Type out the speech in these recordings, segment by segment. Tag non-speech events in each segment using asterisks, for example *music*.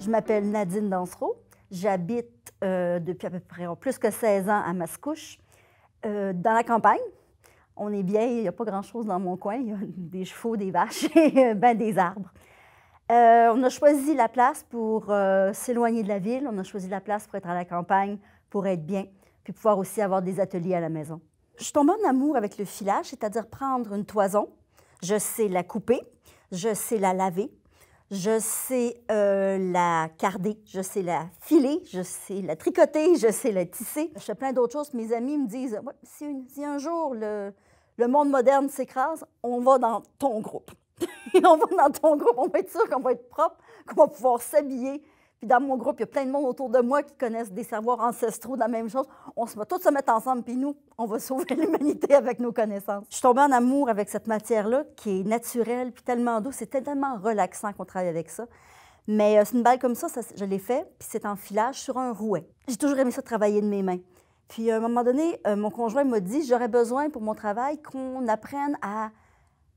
Je m'appelle Nadine Dansereau. J'habite euh, depuis à peu près oh, plus que 16 ans à Mascouche, euh, dans la campagne. On est bien, il n'y a pas grand-chose dans mon coin. Il y a *laughs* des chevaux, des vaches *laughs* et euh, ben, des arbres. on a choisi la place pour s'éloigner de la ville. On a choisi la place pour être à la campagne, pour être bien, puis pouvoir aussi avoir des ateliers à la maison. Je tombe en amour avec le filage, c'est-à-dire prendre une toison. Je sais la couper, je sais la laver, je sais euh, la carder, je sais la filer, je sais la tricoter, je sais la tisser. Je fais plein d'autres choses. Mes amis me disent si, un jour le, monde moderne s'écrase, on va dans ton groupe. *laughs* on va dans ton groupe, on va être sûr qu'on va être propre, qu'on va pouvoir s'habiller puis dans mon groupe, il y a plein de monde autour de moi qui connaissent des savoirs ancestraux de la même chose. On se va tous se mettre ensemble, puis nous, on va *laughs* sauver l'humanité avec nos connaissances. Je suis tombée en amour avec cette matière-là qui est naturelle, puis tellement douce. C'est tellement relaxant qu'on travaille avec ça. Mais euh, c'est une balle comme ça, je l'ai fait, puis c'est en filage sur un rouet. J'ai toujours aimé ça travailler de mes mains. Puis à un moment donné, euh, mon conjoint m'a dit j'aurais besoin pour mon travail qu'on apprenne à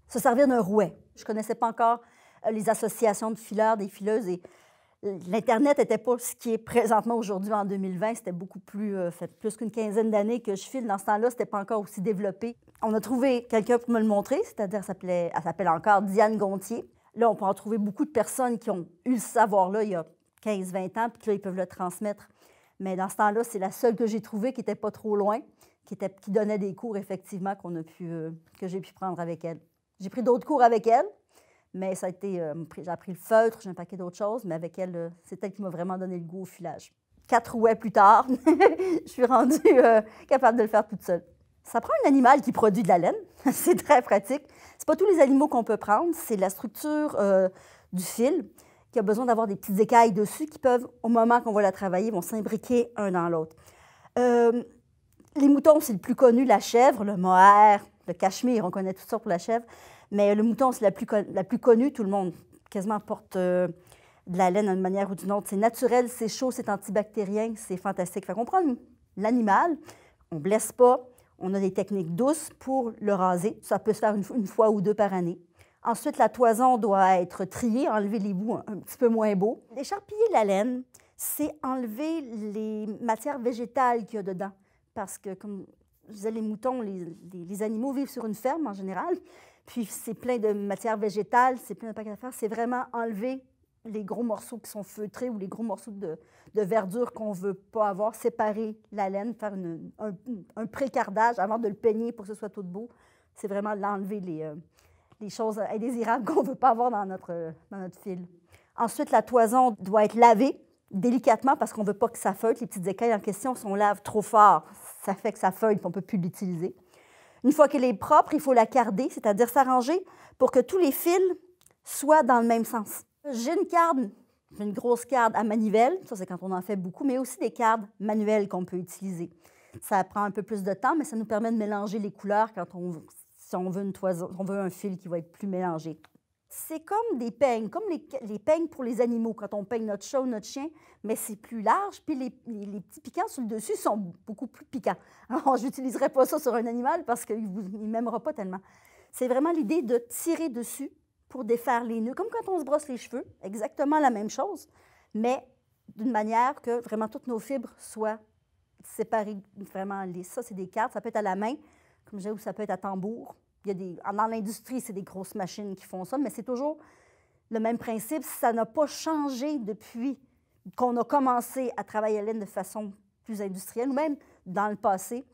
se servir d'un rouet. Je connaissais pas encore euh, les associations de fileurs, des fileuses et l'Internet n'était pas ce qui est présentement aujourd'hui en 2020. C'était beaucoup plus, euh, fait plus qu'une quinzaine d'années que je file. Dans ce temps-là, c'était pas encore aussi développé. On a trouvé quelqu'un pour me le montrer, c'est-à-dire elle s'appelle encore Diane Gontier. Là, on peut en trouver beaucoup de personnes qui ont eu ce savoir-là il y a 15-20 ans, puis là, ils peuvent le transmettre. Mais dans ce temps-là, c'est la seule que j'ai trouvée qui n'était pas trop loin, qui, donnait des cours, effectivement, qu'on a pu, euh, que j'ai pu prendre avec elle. J'ai pris d'autres cours avec elle, mais ça a été, euh, j'ai appris le feutre, j'ai un paquet d'autres choses, mais avec elle, euh, c'est elle qui m'a vraiment donné le goût au filage. Quatre ouais plus tard, *laughs* je suis rendue euh, capable de le faire toute seule. Ça prend un animal qui produit de la laine, *laughs* c'est très pratique. C'est pas tous les animaux qu'on peut prendre, c'est la structure du fil qui a besoin d'avoir des petites écailles dessus qui peuvent, au moment qu'on va la travailler, vont s'imbriquer un dans l'autre. les moutons, c'est le plus connu, la chèvre, le mohair, le cachemire, on connaît tout ça pour la chèvre. Mais le mouton, c'est la plus, la plus connue. Tout le monde quasiment porte euh, de la laine d'une manière ou d'une autre. C'est naturel, c'est chaud, c'est antibactérien, c'est fantastique. Fait comprendre prend l'animal, on ne blesse pas, on a des techniques douces pour le raser. Ça peut se faire une, fois ou deux par année. Ensuite, la toison doit être triée, enlever les bouts un, petit peu moins beaux. Écharpiller la laine, c'est enlever les matières végétales qu'il y a dedans. Parce que, comme je disais, les moutons, les, les animaux vivent sur une ferme en général. Puis c'est plein de matière végétale, c'est plein de paquets faire. C'est vraiment enlever les gros morceaux qui sont feutrés ou les gros morceaux de, verdure qu'on ne veut pas avoir, séparer la laine, faire un, précardage avant de le peigner pour que ce soit tout beau. C'est vraiment l'enlever les, euh, choses indésirables *laughs* qu'on ne veut pas avoir dans notre, dans notre fil. Ensuite, la toison doit être lavée délicatement parce qu'on ne veut pas que ça feuille. Les petites écailles en question, si on lave trop fort, ça fait que ça feuille et on ne peut plus l'utiliser. Une fois qu'elle est propre, il faut la carder, c'est-à-dire s'arranger pour que tous les fils soient dans le même sens. J'ai une carde, une grosse carte à manivelle, ça c'est quand on en fait beaucoup, mais aussi des cartes manuelles qu'on peut utiliser. Ça prend un peu plus de temps, mais ça nous permet de mélanger les couleurs quand on, si on veut, une on veut un fil qui va être plus mélangé c'est comme des peignes, comme les, peignes pour les animaux, quand on peigne notre chat ou notre chien, mais c'est plus large, puis les, petits piquants sur le dessus sont beaucoup plus piquants. *laughs* Alors, je pas ça sur un animal parce qu'il ne m'aimera pas tellement. C'est vraiment l'idée de tirer dessus pour défaire les nœuds, comme quand on se brosse les cheveux, exactement la même chose, mais d'une manière que vraiment toutes nos fibres soient séparées, vraiment lisses. Ça, c'est des cartes, ça peut être à la main, comme j'ai ou ça peut être à tambour. Il y a des, dans l'industrie, c'est des grosses machines qui font ça, mais c'est toujours le même principe. Ça n'a pas changé depuis qu'on a commencé à travailler la laine de façon plus industrielle, ou même dans le passé.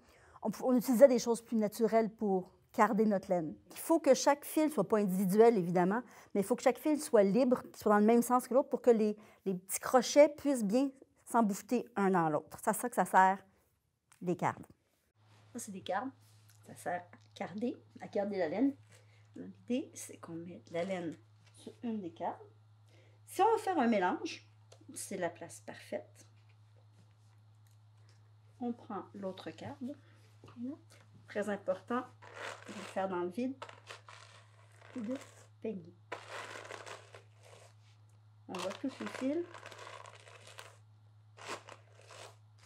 On, utilisait des choses plus naturelles pour garder notre laine. Il faut que chaque fil soit pas individuel, évidemment, mais il faut que chaque fil soit libre, soit dans le même sens que l'autre pour que les, les petits crochets puissent bien s'embouffeter un dans l'autre. C'est ça que ça sert les cardes. Ça, c'est des cardes. Ça sert à garder la laine. L'idée, c'est qu'on met la laine sur une des cartes. Si on veut faire un mélange, c'est la place parfaite. On prend l'autre carte. Très important de faire dans le vide et de peigner. On va tous les fils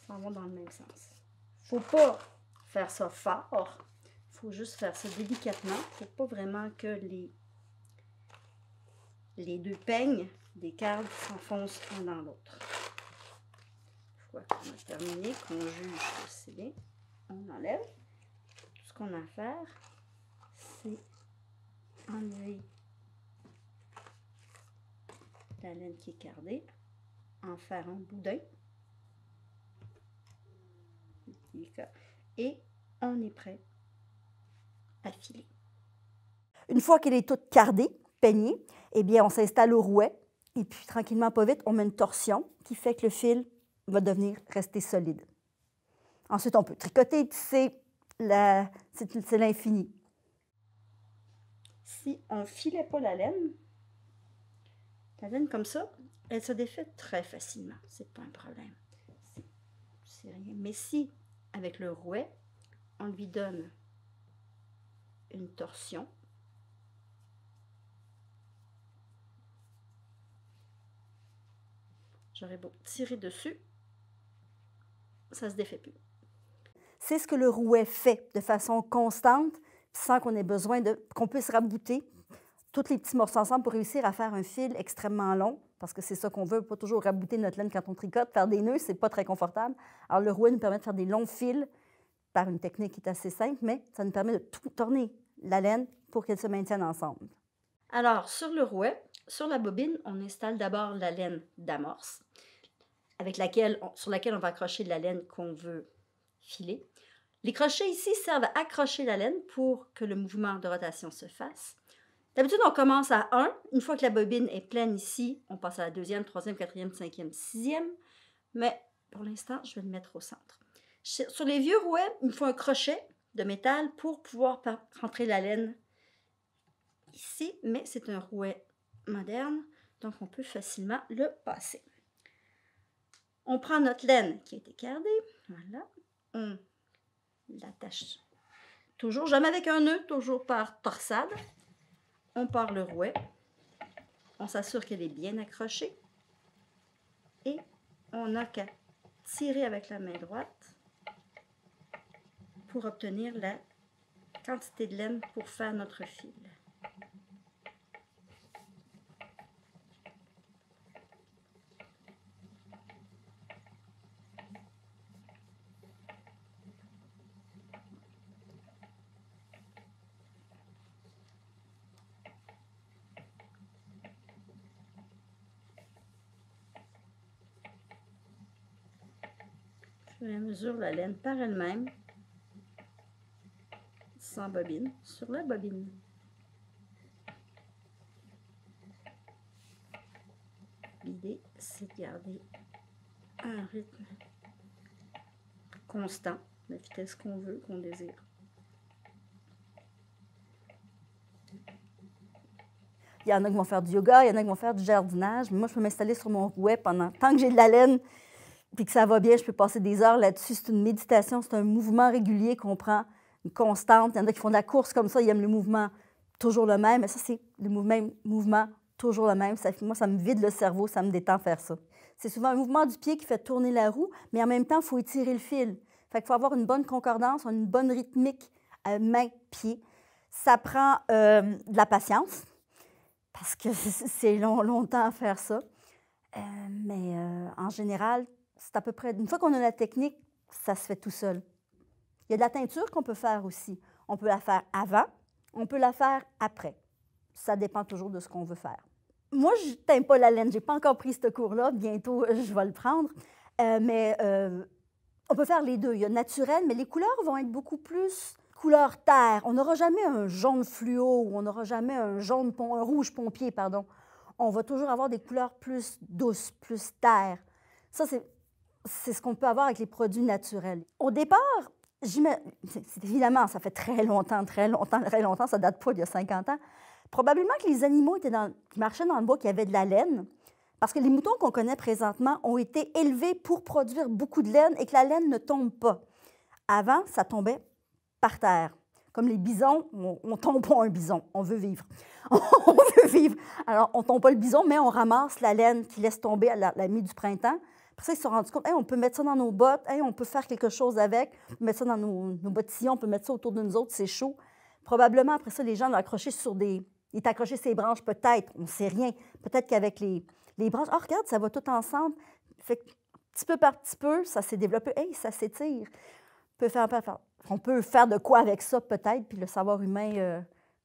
s'en dans le même sens. Faut pas faire ça fort faut juste faire ça délicatement pour pas vraiment que les, les deux peignes des cartes s'enfoncent l'un dans l'autre. Une fois qu'on a terminé, qu'on juge c'est bien, on enlève. Tout ce qu'on a à faire, c'est enlever la laine qui est cardée, en faire un boudin. Et on est prêt filer. Une fois qu'elle est toute cardée, peignée, eh bien, on s'installe au rouet et puis tranquillement, pas vite, on met une torsion qui fait que le fil va devenir rester solide. Ensuite, on peut tricoter, tisser, la... c'est l'infini. Si on filait pas la laine, la laine comme ça, elle se défait très facilement. C'est pas un problème. C'est rien. Mais si, avec le rouet, on lui donne une torsion. J'aurais beau tirer dessus, ça se défait plus. C'est ce que le rouet fait de façon constante, sans qu'on ait besoin de qu'on puisse rabouter tous les petits morceaux ensemble pour réussir à faire un fil extrêmement long, parce que c'est ça qu'on veut, pas toujours rabouter notre laine quand on tricote. Faire des nœuds, c'est pas très confortable. Alors, le rouet nous permet de faire des longs fils par une technique qui est assez simple, mais ça nous permet de tout tourner la laine pour qu'elle se maintienne ensemble. Alors, sur le rouet, sur la bobine, on installe d'abord la laine d'amorce avec laquelle sur laquelle on va accrocher la laine qu'on veut filer. Les crochets ici servent à accrocher la laine pour que le mouvement de rotation se fasse. D'habitude, on commence à 1. Une fois que la bobine est pleine ici, on passe à la deuxième, troisième, quatrième, cinquième, sixième. Mais pour l'instant, je vais le mettre au centre. Sur les vieux rouets, il me faut un crochet de métal pour pouvoir rentrer la laine ici, mais c'est un rouet moderne, donc on peut facilement le passer. On prend notre laine qui est gardée, voilà, on l'attache toujours, jamais avec un nœud, toujours par torsade. On part le rouet, on s'assure qu'elle est bien accrochée et on n'a qu'à tirer avec la main droite pour obtenir la quantité de laine pour faire notre fil. Je mesure la laine par elle-même sans bobine sur la bobine. L'idée, c'est de garder un rythme constant, la vitesse qu'on veut, qu'on désire. Il y en a qui vont faire du yoga, il y en a qui vont faire du jardinage. Mais moi, je peux m'installer sur mon rouet pendant tant que j'ai de la laine puis que ça va bien, je peux passer des heures là-dessus. C'est une méditation, c'est un mouvement régulier qu'on prend une constante. Il y en a qui font de la course comme ça, ils aiment le mouvement toujours le même. Mais ça, c'est le mouvement, mouvement toujours le même. Ça, moi, ça me vide le cerveau, ça me détend faire ça. C'est souvent un mouvement du pied qui fait tourner la roue, mais en même temps, il faut étirer le fil. Fait faut avoir une bonne concordance, une bonne rythmique euh, main-pied. Ça prend euh, de la patience, parce que *laughs* c'est long, longtemps à faire ça. Euh, mais en général, c'est à peu près... Une fois qu'on a la technique, ça se fait tout seul. Il y a de la teinture qu'on peut faire aussi. On peut la faire avant, on peut la faire après. Ça dépend toujours de ce qu'on veut faire. Moi, je teins pas la laine. J'ai pas encore pris ce cours-là. Bientôt, euh, je vais le prendre. Euh, mais euh, on peut faire les deux. Il y a naturel, mais les couleurs vont être beaucoup plus couleur terre. On n'aura jamais un jaune fluo ou on n'aura jamais un, jaune un rouge pompier, pardon. On va toujours avoir des couleurs plus douces, plus terre. Ça, c'est ce qu'on peut avoir avec les produits naturels. Au départ, évidemment, ça fait très longtemps, très longtemps, très longtemps, ça date pas d'il y a 50 ans. Probablement que les animaux étaient dans, qui marchaient dans le bois, qui avaient de la laine, parce que les moutons qu'on connaît présentement ont été élevés pour produire beaucoup de laine et que la laine ne tombe pas. Avant, ça tombait par terre. Comme les bisons, on, ne tombe pas un bison, on veut vivre. *laughs* on veut vivre. Alors, on tombe pas le bison, mais on ramasse la laine qui laisse tomber à la, la mi du printemps. Après ça, ils se sont rendus compte, on peut mettre ça dans nos bottes, on peut faire quelque chose avec, on peut mettre ça dans nos, bottillons, on peut mettre ça autour de nous autres, c'est chaud. Probablement, après ça, les gens l'ont accroché sur des... Ils t'ont accroché sur branches, peut-être, on ne sait rien. Peut-être qu'avec les, branches, oh, regarde, ça va tout ensemble. Fait que, petit peu par petit peu, ça s'est développé. Hey, ça s'étire. On peut faire, de quoi avec ça, peut-être, puis le savoir humain... Euh,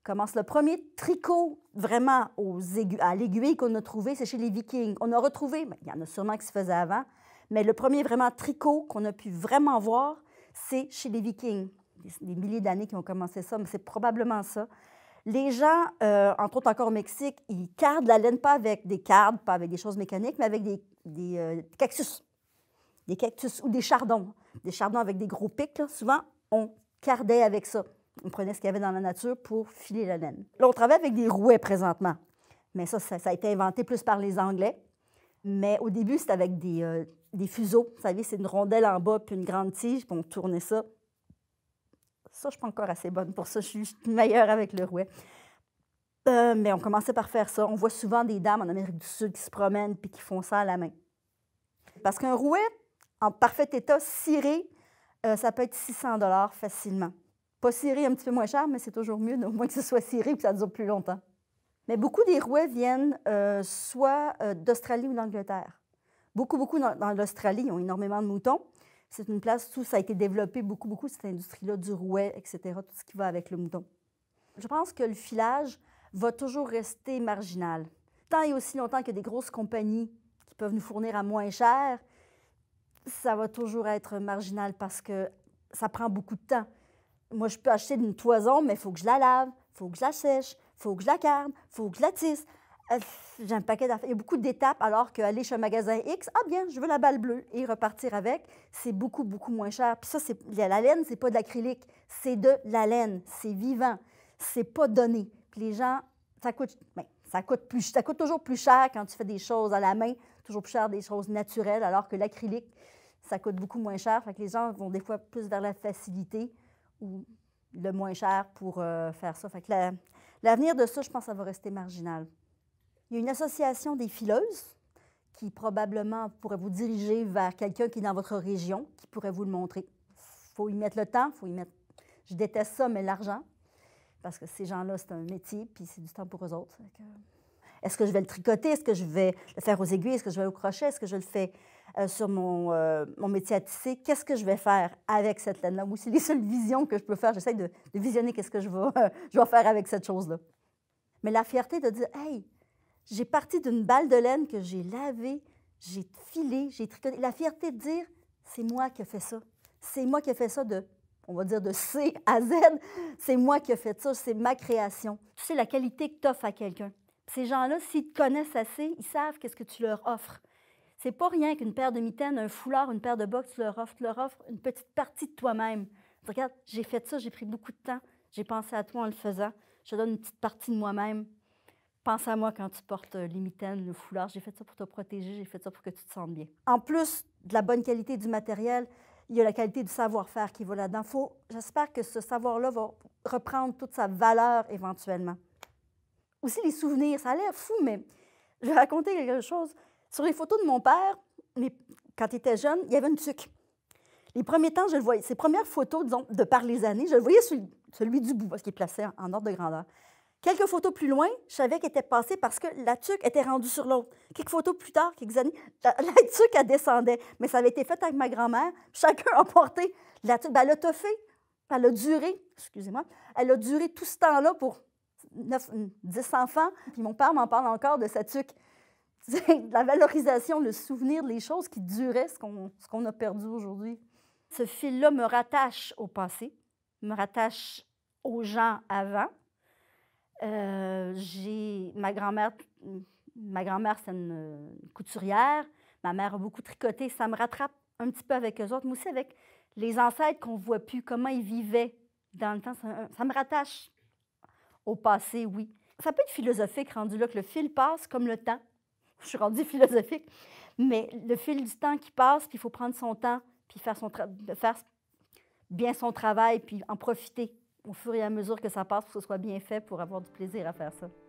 commence le premier tricot vraiment aux à l'aiguille qu'on a trouvé, c'est chez les Vikings. On a retrouvé, mais il y en a sûrement qui se faisaient avant, mais le premier vraiment tricot qu'on a pu vraiment voir, c'est chez les Vikings. Des, milliers d'années qui ont commencé ça, mais c'est probablement ça. Les gens, euh, entre autres encore au Mexique, ils cardent la laine pas avec des cardes, pas avec des choses mécaniques, mais avec des, euh, cactus. Des cactus ou des chardons. Des chardons avec des gros pics. Souvent, on cardait avec ça. On prenait ce qu'il y avait dans la nature pour filer la laine. Là, on travaille avec des rouets présentement. Mais ça, ça, a été inventé plus par les Anglais. Mais au début, c'était avec euh, des, fuseaux. Vous savez, c'est une rondelle en bas, puis une grande tige, puis on tournait ça. Ça, je suis pas encore assez bonne pour ça. Je suis meilleure avec le rouet. Euh, mais on commençait par faire ça. On voit souvent des dames en Amérique du Sud qui se promènent puis qui font ça à la main. Parce qu'un rouet, en parfait état, ciré, euh, ça peut être 600 dollars facilement pas ciré un petit peu moins cher, mais c'est toujours mieux, au moins que ce soit ciré et que ça dure plus longtemps. Mais beaucoup des rouets viennent euh, soit euh, d'Australie ou d'Angleterre. Beaucoup, beaucoup dans, l'Australie, ils ont énormément de moutons. C'est une place où ça a été développé beaucoup, beaucoup, cette industrie-là du rouet, etc., tout ce qui va avec le mouton. Je pense que le filage va toujours rester marginal. Tant et aussi longtemps que des grosses compagnies qui peuvent nous fournir à moins cher, ça va toujours être marginal parce que ça prend beaucoup de temps moi, je peux acheter une toison, mais il faut que je la lave, il faut que je la sèche, faut que je la carne, faut que je la tisse. Euh, j'ai un paquet d'affaires. Il y a beaucoup d'étapes, alors qu'aller chez un magasin X, ah bien, je veux la balle bleue et repartir avec, c'est beaucoup, beaucoup moins cher. Puis ça, c'est la laine, c'est pas de l'acrylique, c'est de la laine, c'est vivant, c'est pas donné. Puis les gens, ça coûte, ben, ça coûte plus, ça coûte toujours plus cher quand tu fais des choses à la main, toujours plus cher des choses naturelles, alors que l'acrylique, ça coûte beaucoup moins cher. Fait que les gens vont des fois plus vers la facilité ou le moins cher pour euh, faire ça. Fait l'avenir de ça, je pense que ça va rester marginal. Il y a une association des fileuses qui probablement pourrait vous diriger vers quelqu'un qui est dans votre région, qui pourrait vous le montrer. Il faut y mettre le temps, faut y mettre... Je déteste ça, mais l'argent, parce que ces gens-là, c'est un métier, puis c'est du temps pour eux autres. Est-ce que je vais le tricoter? Est-ce que je vais le faire aux aiguilles? Est-ce que je vais au crochet? Est-ce que je le fais euh, sur euh, mon, métier à tisser? Qu'est-ce que je vais faire avec cette laine-là? Ou c'est les seules visions que je peux faire. J'essaie de, visionner qu'est-ce que je vais, euh, *laughs* je vais faire avec cette chose-là. Mais la fierté de dire, hey, j'ai parti d'une balle de laine que j'ai lavée, j'ai filé, j'ai tricoté. La fierté de dire, c'est moi qui ai fait ça. C'est moi qui ai fait ça de, on va dire de C à Z. C'est moi qui ai fait ça, c'est ma création. Tu sais la qualité que tu offres à quelqu'un ces gens-là, s'ils te connaissent assez, ils savent qu'est-ce que tu leur offres. C'est pas rien qu'une paire de mitaines, un foulard, une paire de box, tu leur offres, tu leur offres une petite partie de toi-même. Regarde, j'ai fait ça, j'ai pris beaucoup de temps, j'ai pensé à toi en le faisant. Je te donne une petite partie de moi-même. Pense à moi quand tu portes euh, les mitaines, le foulard. J'ai fait ça pour te protéger, j'ai fait ça pour que tu te sentes bien. En plus de la bonne qualité du matériel, il y a la qualité du savoir-faire qui va là-dedans. J'espère que ce savoir-là va reprendre toute sa valeur éventuellement aussi les souvenirs. Ça a l'air fou, mais je vais raconter quelque chose. Sur les photos de mon père, mais quand il était jeune, il y avait une tuque. Les premiers temps, je le voyais, ses premières photos, disons, de par les années, je le voyais celui du bout, parce qu'il est placé en, ordre de grandeur. Quelques photos plus loin, je savais qu'il était passé parce que la tuque était rendue sur l'autre. Quelques photos plus tard, quelques années, la, tuc *laughs* tuque, elle descendait. Mais ça avait été fait avec ma grand-mère. Chacun a porté la tuque. Ben, elle a toffé, elle a duré, excusez-moi, elle a duré tout ce temps-là pour 9, 10 enfants, puis mon père m'en parle encore de sa tuque. *laughs* la valorisation, le souvenir des choses qui duraient, ce qu'on a perdu aujourd'hui. Ce fil-là me rattache au passé, me rattache aux gens avant. Euh, j'ai ma grand-mère, ma grand c'est une, couturière. Ma mère a beaucoup tricoté. Ça me rattrape un petit peu avec eux autres, mais aussi avec les ancêtres qu'on voit plus, comment ils vivaient dans le temps. ça me rattache au passé, oui. Ça peut être philosophique, rendu là que le fil passe comme le temps. *laughs* Je suis rendue philosophique, mais le fil du temps qui passe, il faut prendre son temps, puis faire, son faire bien son travail, puis en profiter au fur et à mesure que ça passe pour que ce soit bien fait pour avoir du plaisir à faire ça.